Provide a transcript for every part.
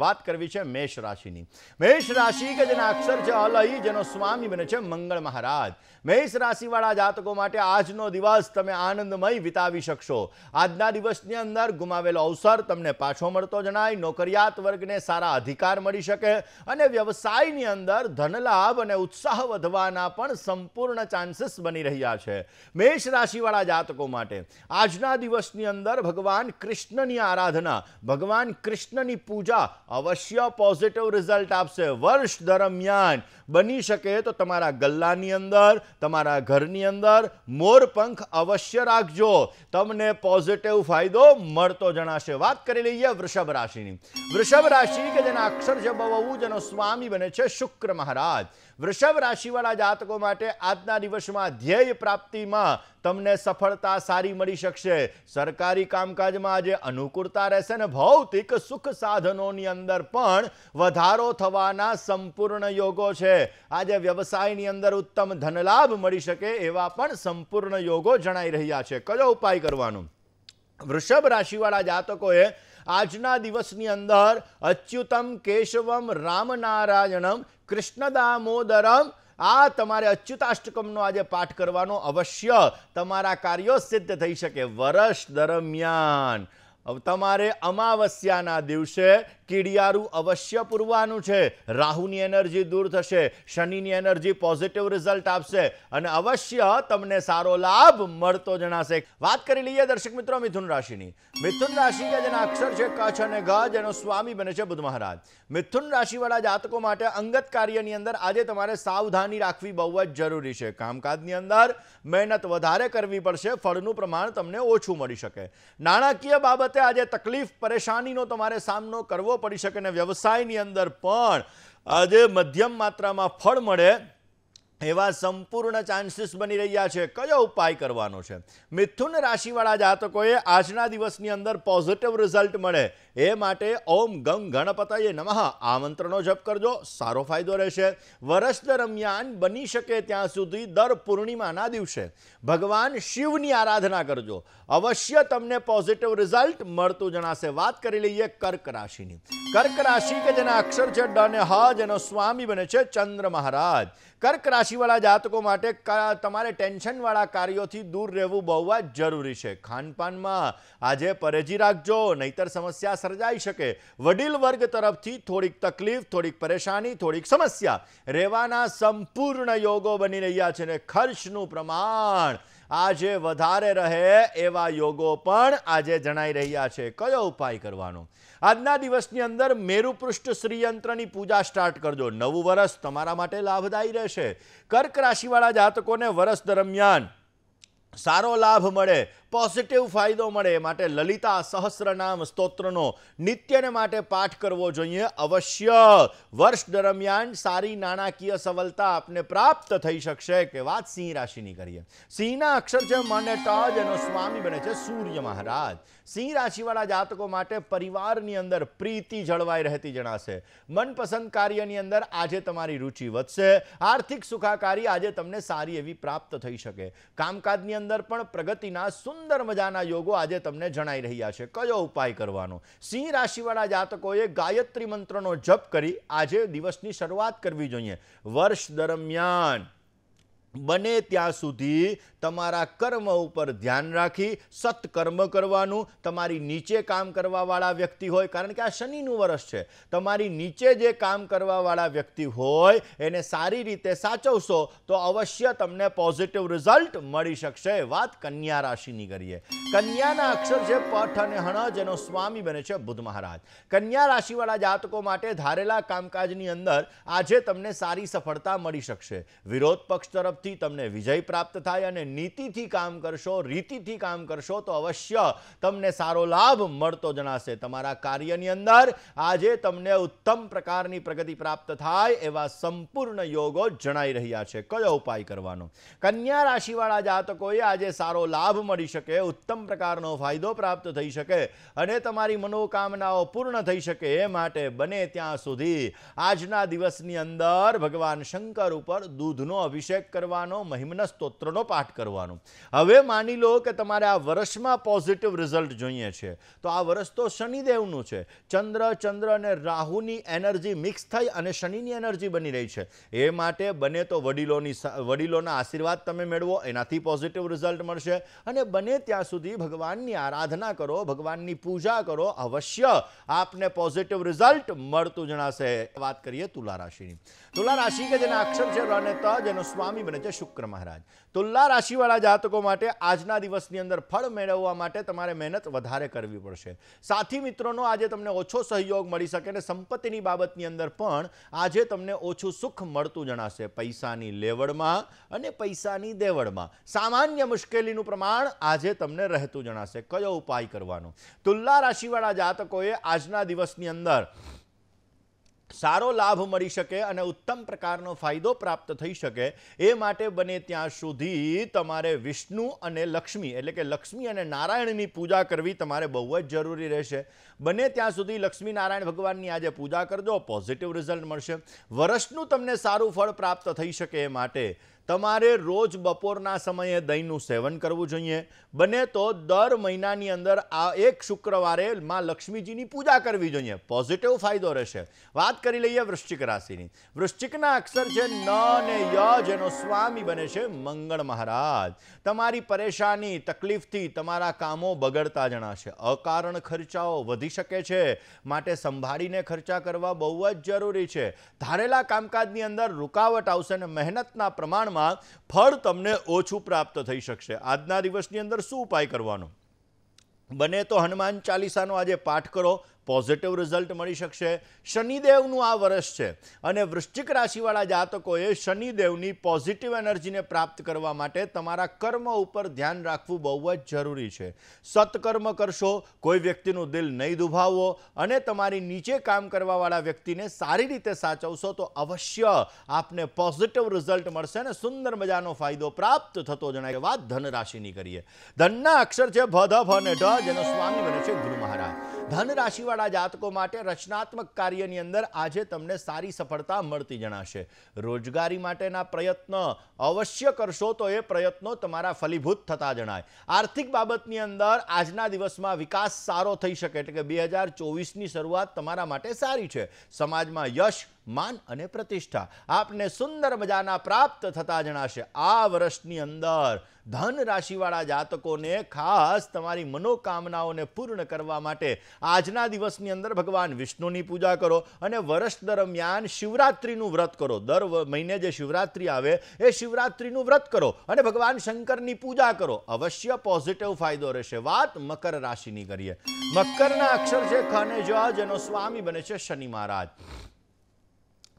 વાત કરવી છે મેષ રાશિની મેષ રાશિ કે જેના અક્ષર છે અલહી જેનો સ્વામી બને છે મંગળ મહારાજ મેષ રાશિવાળા જાતકો માટે આજનો દિવસ તમે આનંદમય વિતાવી શકશો આજના દિવસની અંદર ગુમાવેલો અવસર તમને પાછો મળતો જણાય નોકરિયાત વર્ગને સારા અધિકાર મળી શકે અને વ્યવસાયની અંદર ધનલાભ અને ઉત્સાહ વધવાના પણ સંપૂર્ણ ચાન્સીસ બની રહ્યા છે મેષ રાશિવાળા જાતકો માટે આજના દિવસની અંદર ભગવાન કૃષ્ણની આરાધના ભગવાન કૃષ્ણની પૂજા અવશ્ય પોઝિટિવ રિઝલ્ટ આપશે વર્ષ દરમિયાન બની શકે તો તમારા ગલ્લાની અંદર તમારા ઘરની અંદર મોરપંખ અવશ્ય રાખજો તમને પોઝિટિવ ફાયદો મળતો જણાશે વાત કરી લઈએ વૃષભ રાશિની વૃષભ રાશિ કે જેના અક્ષર જબવવું જેનો સ્વામી બને છે શુક્ર મહારાજ વૃષભ રાશિવાળા જાતકો માટે આજના દિવસમાં ધ્યેય પ્રાપ્તિમાં તમને સફળતા સારી મળી શકશે સરકારી કામકાજમાં આજે અનુકૂળતા રહેશે ને ભૌતિક સુખ સાધનોની અંદર અંદર પણ વધારો થવાના સંપૂર્ણ યોગો છે આજે વ્યવસાયની અંદર ઉત્તમ ધનલાભ મળી શકે એવા પણ સંપૂર્ણ યોગો જણાઈ રહ્યા છે કયો ઉપાય કરવાનો વૃષભ રાશિવાળા જાતકોએ આજના દિવસની અંદર અચ્યુતમ કેશવમ રામનારાયણમ કૃષ્ણદામોદરમ આ તમારે અચ્યુતાષ્ટકમનો આજે પાઠ કરવાનો અવશ્ય તમારા કાર્યો સિદ્ધ થઈ શકે વર્ષ દરમિયાન તમારે અમાવસ્યાના દિવસે કીડિયારું અવશ્ય પૂરવાનું છે રાહુની એનર્જી દૂર થશે શનિની એનર્જી પોઝિટિવ રિઝલ્ટ આપશે અને અવશ્ય તમને સારો લાભ મળતો જણાશે વાત કરી લઈએ દર્શક મિત્રો મિથુન રાશિની મિથુન રાશિ કે જેના અક્ષર છે કચ્છ અને ગજ એનો સ્વામી બને છે બુધ મહારાજ મિથુન રાશિવાળા જાતકો માટે અંગત કાર્યની અંદર આજે તમારે સાવધાની રાખવી બહુ જ જરૂરી છે કામકાજની અંદર મહેનત વધારે કરવી પડશે ફળનું પ્રમાણ તમને ઓછું મળી શકે નાણાકીય બાબત બાબતે આજે તકલીફ પરેશાનીનો તમારે સામનો કરવો પડી શકે અને વ્યવસાયની અંદર પણ આજે મધ્યમ માત્રામાં ફળ મળે એવા સંપૂર્ણ ચાન્સીસ બની રહ્યા છે કયો ઉપાય કરવાનો છે મિથુન રાશિવાળા જાતકોએ આજના દિવસની અંદર પોઝિટિવ રિઝલ્ટ મળે એ માટે ઓમ ગમ ગણપતયે નમઃ આ જપ કરજો સારો ફાયદો રહેશે વર્ષ દરમિયાન બની શકે ત્યાં સુધી દર પૂર્ણિમાના દિવસે ભગવાન શિવની આરાધના કરજો અવશ્ય તમને પોઝિટિવ રિઝલ્ટ મળતું જણાશે વાત કરી લઈએ કર્ક રાશિની કર્ક રાશિ કે જેના અક્ષર છે ડને હ જેનો સ્વામી બને છે ચંદ્ર મહારાજ કર્ક રાશિ રાશિવાળા જાતકો માટે તમારે ટેન્શનવાળા કાર્યોથી દૂર રહેવું બહુ જ જરૂરી છે ખાનપાનમાં આજે પરેજી રાખજો નહીતર સમસ્યા સર્જાઈ શકે વડીલ વર્ગ તરફથી થોડીક તકલીફ થોડીક પરેશાની થોડીક સમસ્યા રહેવાના સંપૂર્ણ યોગો બની રહ્યા છે ને ખર્ચનું પ્રમાણ આજે વધારે રહે એવા યોગો પણ આજે જણાઈ રહ્યા છે કયો ઉપાય કરવાનો આજના દિવસની અંદર મેરુપૃષ્ઠ શ્રીયંત્રની પૂજા સ્ટાર્ટ કરજો નવું વર્ષ તમારા માટે લાભદાયી રહેશે કર્ક રાશિવાળા જાતકોને વર્ષ દરમિયાન સારો લાભ મળે પોઝિટિવ ફાયદો મળે માટે લલિતા સહસ્રનામ સ્તોત્રનો નિત્યને માટે પાઠ કરવો જોઈએ અવશ્ય વર્ષ દરમિયાન સારી નાણાકીય સવલતા આપને પ્રાપ્ત થઈ શકશે કે વાત સિંહ રાશિની કરીએ સિંહના અક્ષર છે મને ટજ એનો સ્વામી બને છે સૂર્ય મહારાજ સિંહ રાશિવાળા જાતકો માટે પરિવારની અંદર પ્રીતિ જળવાઈ રહેતી જણાશે મનપસંદ કાર્યની અંદર આજે તમારી રુચિ વધશે આર્થિક સુખાકારી આજે તમને સારી એવી પ્રાપ્ત થઈ શકે કામકાજની અંદર પણ પ્રગતિના સુંદર મજાના યોગો આજે તમને જણાઈ રહ્યા છે કયો ઉપાય કરવાનો સિંહ રાશિવાળા જાતકોએ ગાયત્રી મંત્રનો જપ કરી આજે દિવસની શરૂઆત કરવી જોઈએ વર્ષ દરમિયાન બને ત્યાં સુધી તમારા કર્મ ઉપર ધ્યાન રાખી સત્કર્મ કરવાનું તમારી નીચે કામ કરવાવાળા વ્યક્તિ હોય કારણ કે આ શનિનું વરસ છે તમારી નીચે જે કામ કરવાવાળા વ્યક્તિ હોય એને સારી રીતે સાચવશો તો અવશ્ય તમને પોઝિટિવ રિઝલ્ટ મળી શકશે વાત કન્યા રાશિની કરીએ કન્યાના અક્ષર છે પઠ અને હણ જેનો સ્વામી બને છે બુધ મહારાજ કન્યા રાશિવાળા જાતકો માટે ધારેલા કામકાજની અંદર આજે તમને સારી સફળતા મળી શકશે વિરોધ પક્ષ તરફ તરફથી તમને વિજય પ્રાપ્ત થાય અને નીતિથી કામ કરશો રીતિથી કામ કરશો તો અવશ્ય તમને સારો લાભ મળતો જણાશે તમારા કાર્યની અંદર આજે તમને ઉત્તમ પ્રકારની પ્રગતિ પ્રાપ્ત થાય એવા સંપૂર્ણ યોગો જણાઈ રહ્યા છે કયો ઉપાય કરવાનો કન્યા રાશિવાળા જાતકોએ આજે સારો લાભ મળી શકે ઉત્તમ પ્રકારનો ફાયદો પ્રાપ્ત થઈ શકે અને તમારી મનોકામનાઓ પૂર્ણ થઈ શકે એ માટે બને ત્યાં સુધી આજના દિવસની અંદર ભગવાન શંકર ઉપર દૂધનો અભિષેક કરવા કરવાનો મહિમના સ્તોત્રનો પાઠ કરવાનો હવે માની લો કે તમારે આ વર્ષમાં પોઝિટિવ રિઝલ્ટ જોઈએ છે તો આ વર્ષ તો શનિદેવનું છે ચંદ્ર ચંદ્ર અને રાહુની એનર્જી મિક્સ થઈ અને શનિની એનર્જી બની રહી છે એ માટે બને તો વડીલોની વડીલોના આશીર્વાદ તમે મેળવો એનાથી પોઝિટિવ રિઝલ્ટ મળશે અને બને ત્યાં સુધી ભગવાનની આરાધના કરો ભગવાનની પૂજા કરો અવશ્ય આપને પોઝિટિવ રિઝલ્ટ મળતું જણાશે વાત કરીએ તુલા રાશિની તુલા રાશિ કે જેના અક્ષર છે રને જેનો સ્વામી બને છે શુક્ર મહારાજ તુલા રાશિવાળા જાતકો માટે આજના દિવસની અંદર ફળ મેળવવા માટે તમારે મહેનત વધારે કરવી પડશે સાથી મિત્રોનો આજે તમને ઓછો સહયોગ મળી શકે અને સંપત્તિની બાબતની અંદર પણ આજે તમને ઓછું સુખ મળતું જણાશે પૈસાની લેવડમાં અને પૈસાની દેવડમાં સામાન્ય મુશ્કેલીનું પ્રમાણ આજે તમને રહેતું જણાશે કયો ઉપાય કરવાનો તુલા રાશિવાળા જાતકોએ આજના દિવસની અંદર સારો લાભ મળી શકે અને ઉત્તમ પ્રકારનો ફાયદો પ્રાપ્ત થઈ શકે એ માટે બને ત્યાં સુધી તમારે વિષ્ણુ અને લક્ષ્મી એટલે કે લક્ષ્મી અને નારાયણની પૂજા કરવી તમારે બહુ જ જરૂરી રહેશે બને ત્યાં સુધી લક્ષ્મી નારાયણ ભગવાનની આજે પૂજા કરજો પોઝિટિવ રિઝલ્ટ મળશે વર્ષનું તમને સારું ફળ પ્રાપ્ત થઈ શકે એ માટે તમારે રોજ બપોરના સમયે દહીંનું સેવન કરવું જોઈએ બને તો દર મહિનાની અંદર આ એક શુક્રવારે માં લક્ષ્મીજીની પૂજા કરવી જોઈએ પોઝિટિવ ફાયદો રહેશે વાત કરી લઈએ વૃશ્ચિક રાશિની વૃશ્ચિકના અક્ષર છે ન અને ય જેનો સ્વામી બને છે મંગળ મહારાજ તમારી પરેશાની તકલીફથી તમારા કામો બગડતા જણાશે અકારણ ખર્ચાઓ વધી શકે છે માટે સંભાળીને ખર્ચા કરવા બહુ જ જરૂરી છે ધારેલા કામકાજની અંદર રૂકાવટ આવશે અને મહેનતના પ્રમાણમાં દિવસમાં ફળ તમને ઓછું પ્રાપ્ત થઈ શકશે આજના દિવસની અંદર શું ઉપાય કરવાનો બને તો હનુમાન ચાલીસાનો આજે પાઠ કરો પોઝિટિવ રિઝલ્ટ મળી શકશે શનિદેવનું આ વર્ષ છે અને વૃશ્ચિક રાશિવાળા જાતકોએ શનિદેવની પોઝિટિવ એનર્જીને પ્રાપ્ત કરવા માટે તમારા કર્મ ઉપર ધ્યાન રાખવું બહુ જ જરૂરી છે સત્કર્મ કરશો કોઈ વ્યક્તિનું દિલ નહીં દુભાવો અને તમારી નીચે કામ કરવાવાળા વ્યક્તિને સારી રીતે સાચવશો તો અવશ્ય આપને પોઝિટિવ રિઝલ્ટ મળશે અને સુંદર મજાનો ફાયદો પ્રાપ્ત થતો જણાય વાત ધન રાશિની કરીએ ધનના અક્ષર છે ભ ધ ભ ને ઢ જેનો સ્વામી બને છે ગુરુ મહારાજ ધન રાશિવાળા જાતકો માટે રચનાત્મક કાર્યની અંદર આજે તમને સારી સફળતા મળતી જણાશે રોજગારી માટેના પ્રયત્ન અવશ્ય કરશો તો એ પ્રયત્નો તમારા ફલીભૂત થતા જણાય આર્થિક બાબતની અંદર આજના દિવસમાં વિકાસ સારો થઈ શકે એટલે કે બે હજાર ચોવીસની શરૂઆત તમારા માટે સારી છે સમાજમાં યશ માન અને પ્રતિષ્ઠા આપને સુંદર મજાના પ્રાપ્ત થતા જણાશે આ વર્ષની અંદર ધન રાશિવાળા જાતકોને ખાસ તમારી મનોકામનાઓને પૂર્ણ કરવા માટે આજના દિવસની અંદર ભગવાન વિષ્ણુની પૂજા કરો અને વર્ષ દરમિયાન શિવરાત્રિનું વ્રત કરો દર મહિને જે શિવરાત્રિ આવે એ શિવરાત્રિનું વ્રત કરો અને ભગવાન શંકરની પૂજા કરો અવશ્ય પોઝિટિવ ફાયદો રહેશે વાત મકર રાશિની કરીએ મકરના અક્ષર છે ખને જ જેનો સ્વામી બને છે શનિ મહારાજ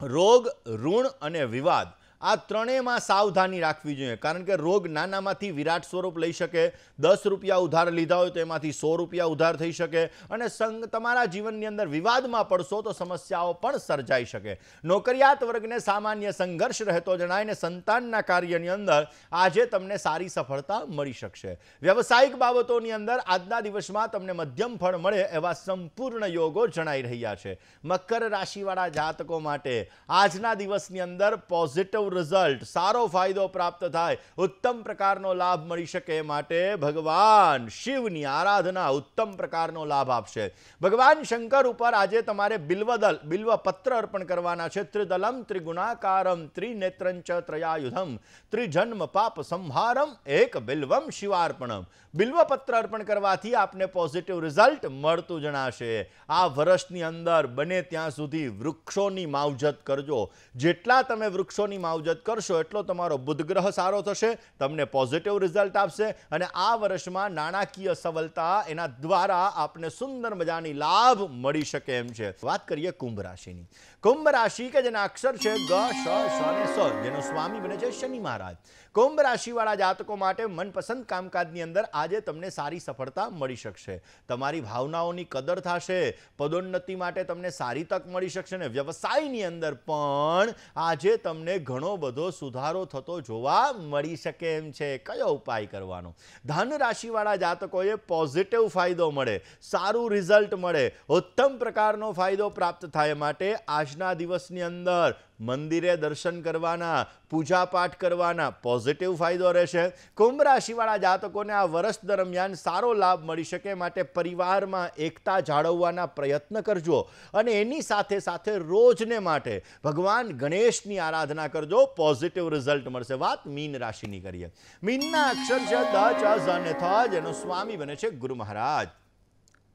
રોગ ઋણ અને વિવાદ આ ત્રણેયમાં સાવધાની રાખવી જોઈએ કારણ કે રોગ નાનામાંથી વિરાટ સ્વરૂપ લઈ શકે દસ રૂપિયા ઉધાર લીધા હોય તો એમાંથી સો રૂપિયા ઉધાર થઈ શકે અને સંગ તમારા જીવનની અંદર વિવાદમાં પડશો તો સમસ્યાઓ પણ સર્જાઈ શકે નોકરિયાત વર્ગને સામાન્ય સંઘર્ષ રહેતો જણાય ને સંતાનના કાર્યની અંદર આજે તમને સારી સફળતા મળી શકશે વ્યવસાયિક બાબતોની અંદર આજના દિવસમાં તમને મધ્યમ ફળ મળે એવા સંપૂર્ણ યોગો જણાઈ રહ્યા છે મકર રાશિવાળા જાતકો માટે આજના દિવસની અંદર પોઝિટિવ रिजल्ट सारो फायदो प्राप्त થાય उत्तम પ્રકારનો લાભ મળી શકે માટે ભગવાન શિવની આરાધના ઉત્તમ પ્રકારનો લાભ આપશે ભગવાન શંકર ઉપર આજે તમારે બિલવદલ બિલવા પત્ર અર્પણ કરવાના છેત્ર દલમ ત્રિગુણાકારમ ત્રિનેત્રંચ ત્રયાયુધમ ત્રિજન્મ પાપ સંહારમ એક બિલવમ શિવાર્પણમ બિલ્વપત્ર અર્પણ કરવાથી આપને પોઝિટિવ રિઝલ્ટ મળતું જણાશે આ વર્ષની અંદર બને ત્યાં સુધી વૃક્ષોની માવજત કરજો જેટલા તમે વૃક્ષોની માવજત કરશો એટલો તમારો બુધગ્રહ સારો થશે તમને પોઝિટિવ રિઝલ્ટ આપશે અને આ વર્ષમાં નાણાકીય સવલતા એના દ્વારા આપને સુંદર મજાની લાભ મળી શકે એમ છે વાત કરીએ કુંભ રાશિની કુંભ રાશિ કે જેના અક્ષર છે ગ શ શ ને સ જેનો સ્વામી બને છે શનિ મહારાજ કુંભ રાશિવાળા જાતકો માટે મનપસંદ કામકાજની અંદર આ આજે તમને સારી સફળતા મળી શકશે તમારી ભાવનાઓની કદર થશે પદોન્નતિ માટે તમને સારી તક મળી શકશે ને વ્યવસાયની અંદર પણ આજે તમને ઘણો બધો સુધારો થતો જોવા મળી શકે એમ છે કયો ઉપાય કરવાનો ધન રાશિવાળા જાતકોએ પોઝિટિવ ફાયદો મળે સારું રિઝલ્ટ મળે ઉત્તમ પ્રકારનો ફાયદો પ્રાપ્ત થાય માટે આજના દિવસની અંદર મંદિરે દર્શન કરવાના પૂજાપાઠ કરવાના પોઝિટિવ ફાયદો રહેશે કુંભ રાશિવાળા જાતકોને આ વર્ષ દરમિયાન સારો લાભ મળી શકે માટે પરિવારમાં એકતા જાળવવાના પ્રયત્ન કરજો અને એની સાથે સાથે રોજને માટે ભગવાન ગણેશની આરાધના કરજો પોઝિટિવ રિઝલ્ટ મળશે વાત મીન રાશિની કરીએ મીનના અક્ષર છે દ ચ અને થ જેનો સ્વામી બને છે ગુરુ મહારાજ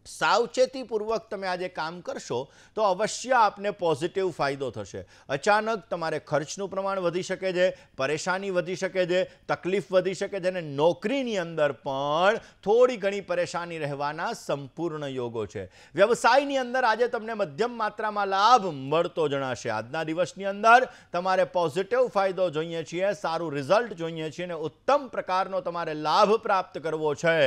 સાવચેતીપૂર્વક તમે આજે કામ કરશો તો અવશ્ય આપને પોઝિટિવ ફાયદો થશે અચાનક તમારે ખર્ચનું પ્રમાણ વધી શકે છે પરેશાની વધી શકે છે તકલીફ વધી શકે છે અને નોકરીની અંદર પણ થોડી ઘણી પરેશાની રહેવાના સંપૂર્ણ યોગો છે વ્યવસાયની અંદર આજે તમને મધ્યમ માત્રામાં લાભ મળતો જણાશે આજના દિવસની અંદર તમારે પોઝિટિવ ફાયદો જોઈએ છીએ સારું રિઝલ્ટ જોઈએ છીએ અને ઉત્તમ પ્રકારનો તમારે લાભ પ્રાપ્ત કરવો છે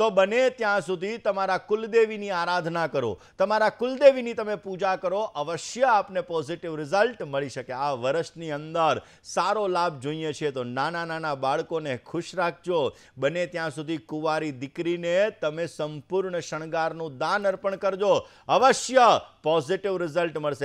તો બને ત્યાં સુધી તમારા કુલદેવ કુલદેવીની આરાધના કરો તમારા કુલદેવીની તમે પૂજા કરો અવશ્ય આપને પોઝિટિવ રિઝલ્ટ મળી શકે આ વર્ષની અંદર સારો લાભ જોઈએ છે તો નાના નાના બાળકોને ખુશ રાખજો બને ત્યાં સુધી કુંવારી દીકરીને તમે સંપૂર્ણ શણગારનું દાન અર્પણ કરજો અવશ્ય પોઝિટિવ રિઝલ્ટ મળશે